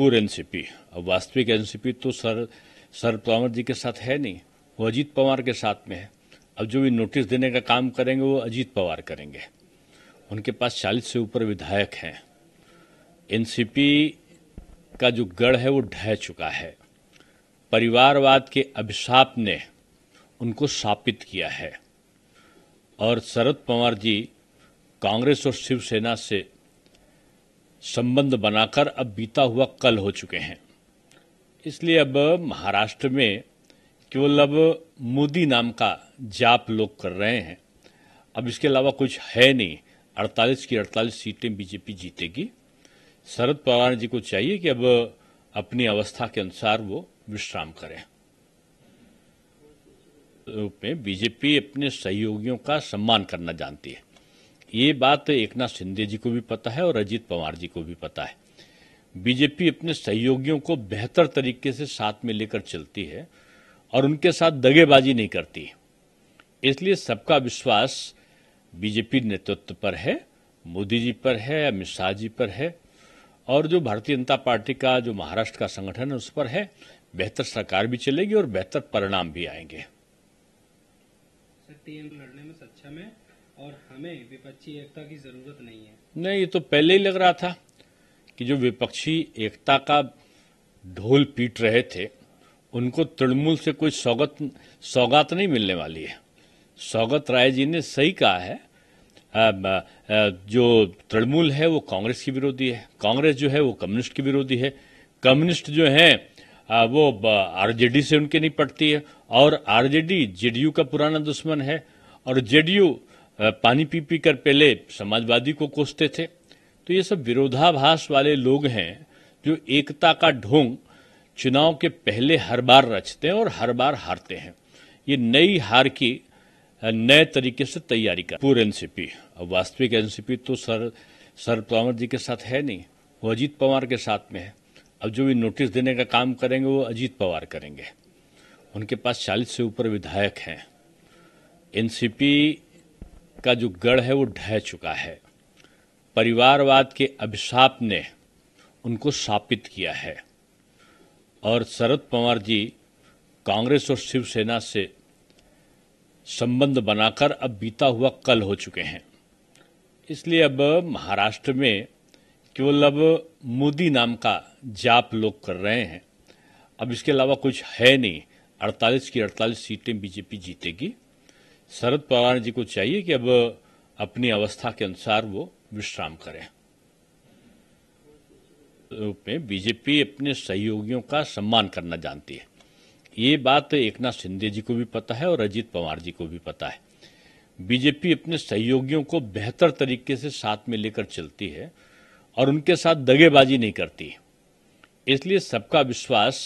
Bharatpur NCP अब वास्तविक NCP तो सर सर पवार जी के साथ है नहीं वो अजीत पवार के साथ में है अब जो भी नोटिस देने का काम करेंगे वो अजीत पवार करेंगे उनके पास चालीस से ऊपर विधायक हैं एनसीपी का जो गढ़ है वो ढह चुका है परिवारवाद के अभिशाप ने उनको सापित किया है और शरद पवार जी कांग्रेस और शिवसेना से संबंध बनाकर अब बीता हुआ कल हो चुके हैं इसलिए अब महाराष्ट्र में केवल अब मोदी नाम का जाप लोग कर रहे हैं अब इसके अलावा कुछ है नहीं 48 की 48 सीटें बीजेपी जीतेगी शरद पवार जी को चाहिए कि अब अपनी अवस्था के अनुसार वो विश्राम करें रूप में बीजेपी अपने सहयोगियों का सम्मान करना जानती है ये बात एक नाथ शिंदे जी को भी पता है और अजीत पवार जी को भी पता है बीजेपी अपने सहयोगियों को बेहतर तरीके से साथ में लेकर चलती है और उनके साथ दगेबाजी नहीं करती इसलिए सबका विश्वास बीजेपी नेतृत्व पर है मोदी जी पर है अमित शाह जी पर है और जो भारतीय जनता पार्टी का जो महाराष्ट्र का संगठन है उस पर है बेहतर सरकार भी चलेगी और बेहतर परिणाम भी आएंगे टीएम लड़ने में सक्षम है और हमें विपक्षी एकता की जरूरत नहीं है नहीं ये तो पहले ही लग रहा था कि जो विपक्षी एकता का ढोल पीट रहे थे उनको तृणमूल से कोई सौगत सौगात नहीं मिलने वाली है सौगत राय जी ने सही कहा है जो तृणमूल है वो कांग्रेस की विरोधी है कांग्रेस जो है वो कम्युनिस्ट की विरोधी है कम्युनिस्ट जो है वो आरजेडी से उनके नहीं पड़ती है और आरजेडी जेडीयू का पुराना दुश्मन है और जेडीयू पानी पी पी कर पहले समाजवादी को कोसते थे तो ये सब विरोधाभास वाले लोग हैं जो एकता का ढोंग चुनाव के पहले हर बार रचते हैं और हर बार हारते हैं ये नई हार की नए तरीके से तैयारी कर पूरे एनसीपी अब वास्तविक एनसीपी तो सर सर पवार जी के साथ है नहीं वो अजीत पवार के साथ में है अब जो भी नोटिस देने का काम करेंगे वो अजीत पवार करेंगे उनके पास चालीस से ऊपर विधायक हैं एनसीपी का जो गढ़ है वो ढह चुका है परिवारवाद के अभिशाप ने उनको साबित किया है और शरद पवार जी कांग्रेस और शिवसेना से संबंध बनाकर अब बीता हुआ कल हो चुके हैं इसलिए अब महाराष्ट्र में केवल अब मोदी नाम का जाप लोग कर रहे हैं अब इसके अलावा कुछ है नहीं 48 की 48 सीटें बीजेपी जीतेगी शरद पवार जी को चाहिए कि अब अपनी अवस्था के अनुसार वो विश्राम करें रूप में बीजेपी अपने सहयोगियों का सम्मान करना जानती है ये बात एक नाथ शिंदे जी को भी पता है और अजीत पवार जी को भी पता है बीजेपी अपने सहयोगियों को बेहतर तरीके से साथ में लेकर चलती है और उनके साथ दगेबाजी नहीं करती इसलिए सबका विश्वास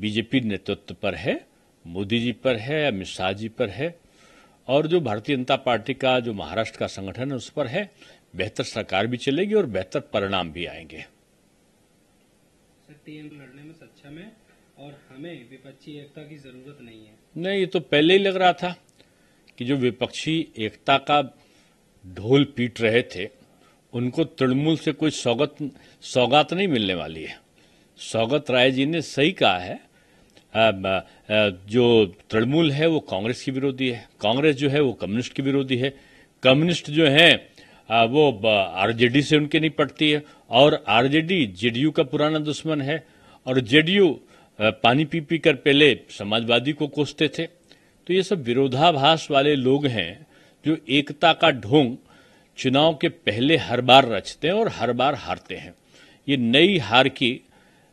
बीजेपी नेतृत्व पर है मोदी जी पर है अमित शाह जी पर है और जो भारतीय जनता पार्टी का जो महाराष्ट्र का संगठन है उस पर है बेहतर सरकार भी चलेगी और बेहतर परिणाम भी आएंगे लड़ने में सच्चा में और हमें विपक्षी एकता की जरूरत नहीं है नहीं ये तो पहले ही लग रहा था कि जो विपक्षी एकता का ढोल पीट रहे थे उनको तृणमूल से कोई सौगत सौगात नहीं मिलने वाली है सौगत राय जी ने सही कहा है जो तृणमूल है वो कांग्रेस की विरोधी है कांग्रेस जो है वो कम्युनिस्ट की विरोधी है कम्युनिस्ट जो है वो आरजेडी से उनके नहीं पटती है और आरजेडी जेडीयू का पुराना दुश्मन है और जेडीयू पानी पी पी कर पहले समाजवादी को कोसते थे तो ये सब विरोधाभास वाले लोग हैं जो एकता का ढोंग चुनाव के पहले हर बार रचते हैं और हर बार हारते हैं ये नई हार की